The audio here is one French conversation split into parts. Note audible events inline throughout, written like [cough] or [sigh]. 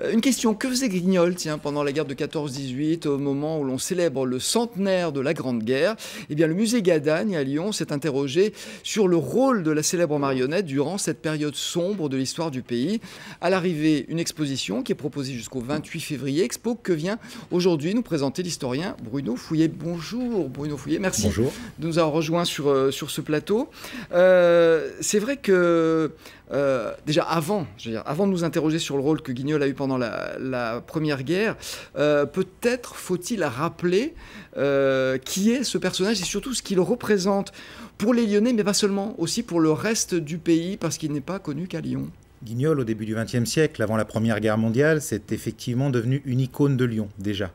Euh, une question, que faisait Guignol, tiens, pendant la guerre de 14-18, au moment où l'on célèbre le centenaire de la Grande Guerre Eh bien, le musée Gadagne à Lyon s'est interrogé sur le rôle de la célèbre marionnette durant cette période sombre de l'histoire du pays. À l'arrivée, une exposition qui est proposée jusqu'au 28 février, expo que vient aujourd'hui nous présenter l'historien Bruno Fouillet. Bonjour Bruno Fouillet, merci Bonjour. de nous avoir rejoints sur, euh, sur ce plateau. Euh, c'est vrai que, déjà avant, je veux dire, avant de nous interroger sur le rôle que Guignol a eu pendant pendant la, Première Guerre. Euh, peut-être faut-il rappeler euh, qui est ce personnage et surtout ce qu'il représente pour les Lyonnais, mais pas seulement, aussi pour le reste du pays, parce qu'il n'est pas connu qu'à Lyon. Guignol, au début du XXe siècle, avant la Première Guerre mondiale, c'est effectivement devenu une icône de Lyon déjà.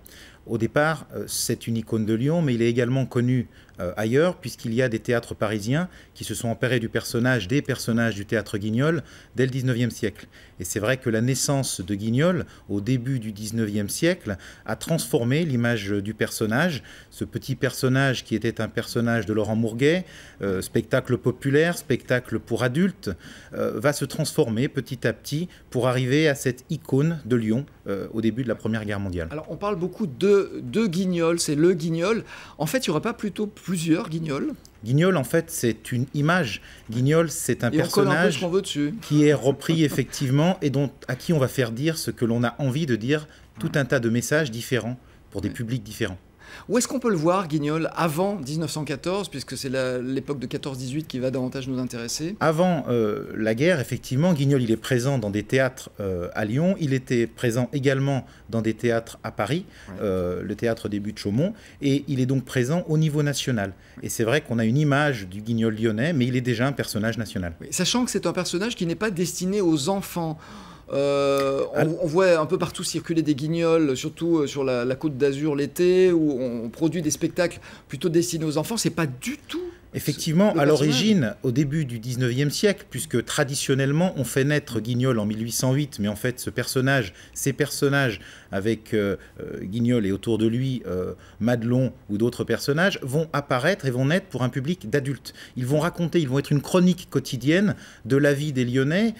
Au départ, euh, c'est une icône de Lyon, mais il est également connu euh, ailleurs, puisqu'il y a des théâtres parisiens qui se sont emparés du personnage, des personnages du théâtre Guignol dès le 19e siècle. Et c'est vrai que la naissance de Guignol, au début du 19e siècle, a transformé l'image du personnage, ce petit personnage qui était un personnage de Laurent Mourguet, euh, spectacle populaire, spectacle pour adultes, euh, va se transformer petit à petit pour arriver à cette icône de Lyon au début de la Première Guerre mondiale. Alors on parle beaucoup de, de Guignol, c'est le Guignol. En fait, il n'y aurait pas plutôt plusieurs guignols. Guignol, en fait, c'est une image. Guignol, c'est un personnage qui est repris [laughs] effectivement et dont, à qui on va faire dire ce que l'on a envie de dire, tout un tas de messages différents pour des publics différents. Où est-ce qu'on peut le voir, Guignol, avant 1914, puisque c'est l'époque de 14-18 qui va davantage nous intéresser Avant euh, la guerre, effectivement, Guignol, il est présent dans des théâtres euh, à Lyon, il était présent également dans des théâtres à Paris, euh, le théâtre des de Chaumont, et il est donc présent au niveau national. Et c'est vrai qu'on a une image du Guignol lyonnais, mais il est déjà un personnage national. sachant que c'est un personnage qui n'est pas destiné aux enfants. Euh, on, voit un peu partout circuler des guignols, surtout euh, sur la, la côte d'Azur l'été, où on produit des spectacles plutôt destinés aux enfants. C'est pas du tout Effectivement, à l'origine, au début du 19e siècle, puisque traditionnellement on fait naître Guignol en 1808, mais en fait ce personnage, ces personnages avec euh, euh, Guignol et autour de lui euh, Madelon ou d'autres personnages vont apparaître et vont naître pour un public d'adultes. Ils vont raconter, ils vont être une chronique quotidienne de la vie des Lyonnais,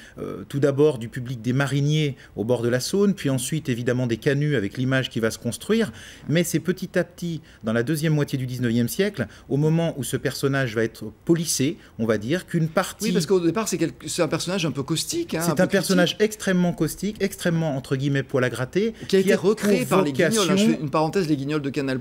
tout d'abord du public des mariniers au bord de la Saône, puis ensuite évidemment des canuts avec l'image qui va se construire, mais c'est petit à petit, dans la deuxième moitié du 19e siècle, au moment où ce personnage va être polissé, on va dire, qu'une partie. Oui, parce qu'au départ, c'est un personnage un peu caustique. Hein, c'est un, personnage extrêmement caustique, extrêmement, entre guillemets, poil à gratter. Qui a été recréé par les guignols. Hein, une parenthèse, les guignols de Canal,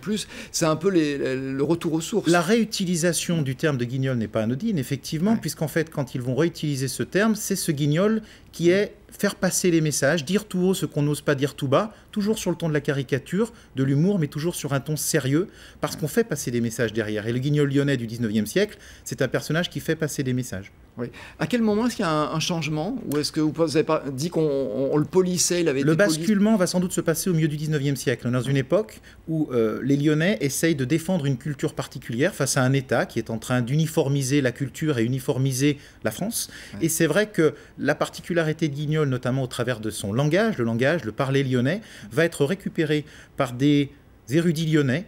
c'est un peu le retour aux sources. La réutilisation du terme de guignol n'est pas anodine, effectivement, puisqu'en fait, quand ils vont réutiliser ce terme, c'est ce guignol qui est faire passer les messages, dire tout haut ce qu'on n'ose pas dire tout bas, toujours sur le ton de la caricature, de l'humour, mais toujours sur un ton sérieux, parce qu'on fait passer des messages derrière. Et le guignol lyonnais du 19e siècle, c'est un personnage qui fait passer des messages. À quel moment est-ce qu'il y a un, changement Ou est-ce que vous n'avez pas dit qu'on le polissait il avait Le basculement va sans doute se passer au milieu du 19e siècle, hein, dans une époque où euh, les Lyonnais essayent de défendre une culture particulière face à un État qui est en train d'uniformiser la culture et uniformiser la France. Et c'est vrai que la particularité de Guignol, notamment au travers de son langage, le langage, le parler lyonnais, va être récupéré par des érudits lyonnais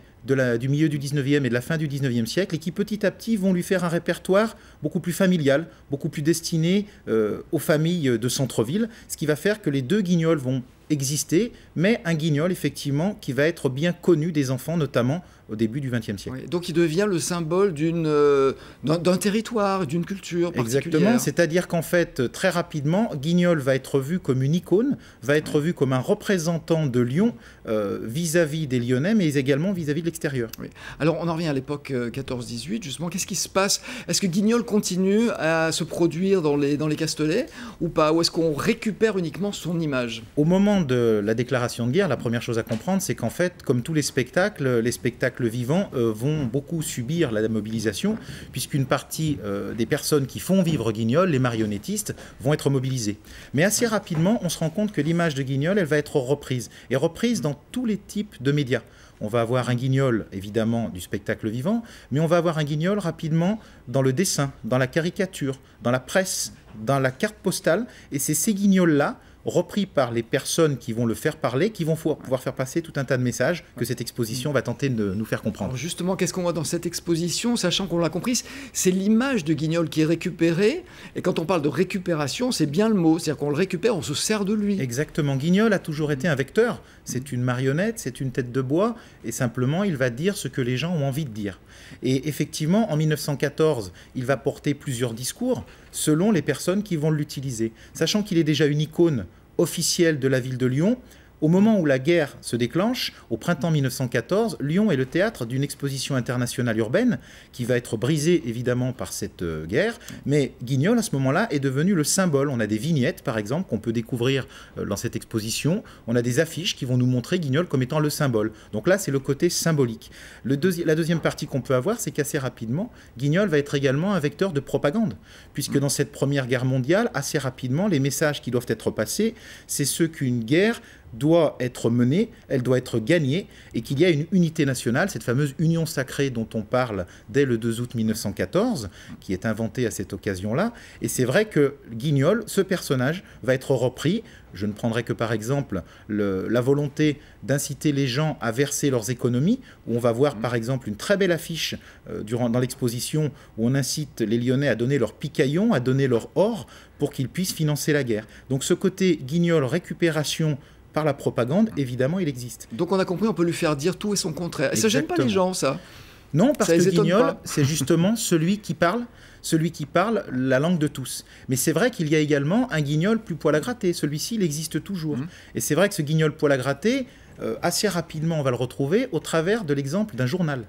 du milieu du 19e et de la fin du 19e siècle, et qui petit à petit vont lui faire un répertoire beaucoup plus familial, beaucoup plus destiné euh, aux familles de centre-ville, ce qui va faire que les deux guignols vont exister, mais un guignol effectivement qui va être bien connu des enfants, notamment au début du XXe siècle. donc il devient le symbole d'une, euh, d'un territoire, d'une culture particulière. Exactement, c'est-à-dire qu'en fait, très rapidement, Guignol va être vu comme une icône, va être vu comme un représentant de Lyon euh, vis-à-vis des Lyonnais, mais également vis-à-vis de l'extérieur. Alors on en revient à l'époque 14-18, euh, justement, qu'est-ce qui se passe Est-ce que Guignol continue à se produire dans les, dans les Castelets ou pas Ou est-ce qu'on récupère uniquement son image Au moment de la déclaration de guerre, la première chose à comprendre, c'est qu'en fait, comme tous les spectacles, les spectacles vivant vivants euh, vont beaucoup subir la mobilisation, puisqu'une partie euh, des personnes qui font vivre Guignol, les marionnettistes, vont être mobilisées. Mais assez rapidement, on se rend compte que l'image de Guignol, elle va être reprise, et reprise dans tous les types de médias. On va avoir un guignol, évidemment, du spectacle vivant, mais on va avoir un guignol rapidement dans le dessin, dans la caricature, dans la presse, dans la carte postale. Et c'est ces guignols-là repris par les personnes qui vont le faire parler, qui vont pouvoir faire passer tout un tas de messages que cette exposition va tenter de nous faire comprendre. justement, qu'est-ce qu'on voit dans cette exposition, sachant qu'on l'a compris, c'est l'image de Guignol qui est récupérée, et quand on parle de récupération, c'est bien le mot, c'est-à-dire qu'on le récupère, on se sert de lui. Exactement, Guignol a toujours été un vecteur, c'est une marionnette, c'est une tête de bois, et simplement il va dire ce que les gens ont envie de dire. Et effectivement, en 1914, il va porter plusieurs discours, selon les personnes qui vont l'utiliser. Sachant qu'il est déjà une icône officielle de la ville de Lyon, au moment où la guerre se déclenche, au printemps 1914, Lyon est le théâtre d'une exposition internationale urbaine qui va être brisée évidemment par cette euh, guerre, mais Guignol à ce moment-là est devenu le symbole. On a des vignettes par exemple qu'on peut découvrir euh, dans cette exposition, on a des affiches qui vont nous montrer Guignol comme étant le symbole. Donc là c'est le côté symbolique. Le la deuxième partie qu'on peut avoir c'est qu'assez rapidement, Guignol va être également un vecteur de propagande, puisque dans cette première guerre mondiale, assez rapidement, les messages qui doivent être passés, c'est ceux qu'une guerre doit être menée, elle doit être gagnée, et qu'il y a une unité nationale, cette fameuse union sacrée dont on parle dès le 2 août 1914, qui est inventée à cette occasion-là. Et c'est vrai que Guignol, ce personnage, va être repris. Je ne prendrai que par exemple la volonté d'inciter les gens à verser leurs économies, où on va voir par exemple une très belle affiche euh, durant, dans l'exposition où on incite les Lyonnais à donner leur picaillon, à donner leur or, pour qu'ils puissent financer la guerre. Donc ce côté Guignol récupération par la propagande, évidemment, il existe. Donc on a compris, on peut lui faire dire tout et son contraire. Et ça gêne pas les gens, ça Non, parce que Guignol, c'est justement [laughs] celui qui parle celui qui parle la langue de tous. Mais c'est vrai qu'il y a également un guignol plus poil à gratter. Celui-ci, il existe toujours. Mmh. Et c'est vrai que ce guignol poil à gratter, euh, assez rapidement, on va le retrouver au travers de l'exemple d'un journal.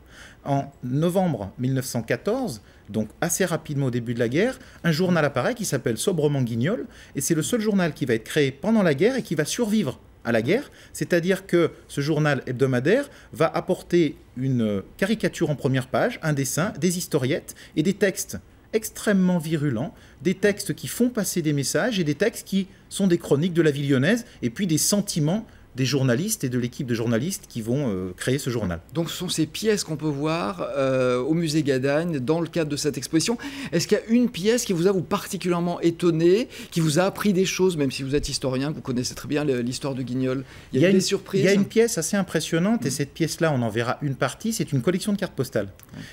En novembre 1914, donc assez rapidement au début de la guerre, un journal apparaît qui s'appelle Sobrement Guignol, et c'est le seul journal qui va être créé pendant la guerre et qui va survivre à la guerre, c'est-à-dire que ce journal hebdomadaire va apporter une caricature en première page, un dessin, des historiettes et des textes extrêmement virulents, des textes qui font passer des messages et des textes qui sont des chroniques de la vie lyonnaise et puis des sentiments des journalistes et de l'équipe de journalistes qui vont euh, créer ce journal. Donc ce sont ces pièces qu'on peut voir euh, au musée Gadagne dans le cadre de cette exposition. Est-ce qu'il y a une pièce qui vous a vous particulièrement étonné, qui vous a appris des choses, même si vous êtes historien, que vous connaissez très bien l'histoire de Guignol Il y a, des surprises Il y a une pièce assez impressionnante, et mm. cette pièce-là, on en verra une partie, c'est une collection de cartes postales.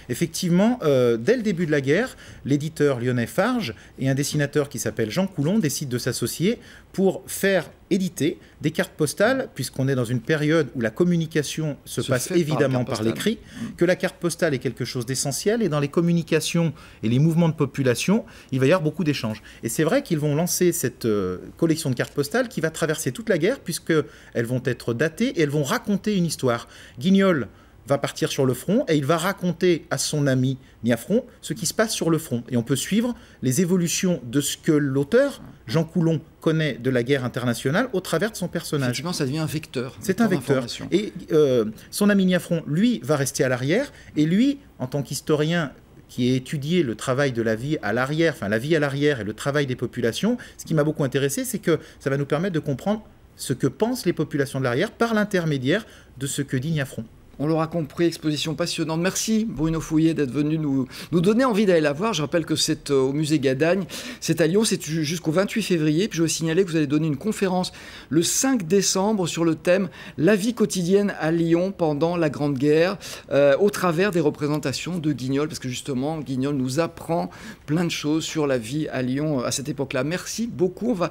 Effectivement, euh, dès le début de la guerre, l'éditeur Lyonnais Farge et un dessinateur qui s'appelle Jean Coulon décident de s'associer pour faire éditer des cartes postales, puisqu'on est dans une période où la communication se, passe évidemment par, l'écrit, mm. que la carte postale est quelque chose d'essentiel, et dans les communications et les mouvements de population, il va y avoir beaucoup d'échanges. Et c'est vrai qu'ils vont lancer cette euh, collection de cartes postales qui va traverser toute la guerre, puisqu'elles vont être datées et elles vont raconter une histoire. Guignol, va partir sur le front et il va raconter à son ami Niafron ce qui se passe sur le front. Et on peut suivre les évolutions de ce que l'auteur, Jean Coulon, connaît de la guerre internationale au travers de son personnage. Effectivement, ça devient un vecteur. C'est un vecteur. Et euh, son ami Niafron, lui, va rester à l'arrière et lui, en tant qu'historien qui a étudié le travail de la vie à l'arrière, enfin la vie à l'arrière et le travail des populations, ce qui m'a beaucoup intéressé, c'est que ça va nous permettre de comprendre ce que pensent les populations de l'arrière par l'intermédiaire de ce que dit Niafron. On l'aura compris, exposition passionnante. Merci Bruno Fouillet d'être venu nous, nous donner envie d'aller la voir. Je rappelle que c'est euh, au musée Gadagne, c'est à Lyon, c'est jusqu'au 28 février. Puis je veux signaler que vous allez donner une conférence le 5 décembre sur le thème La vie quotidienne à Lyon pendant la Grande Guerre, euh, au travers des représentations de Guignol, parce que justement, Guignol nous apprend plein de choses sur la vie à Lyon euh, à cette époque-là. Merci beaucoup. On va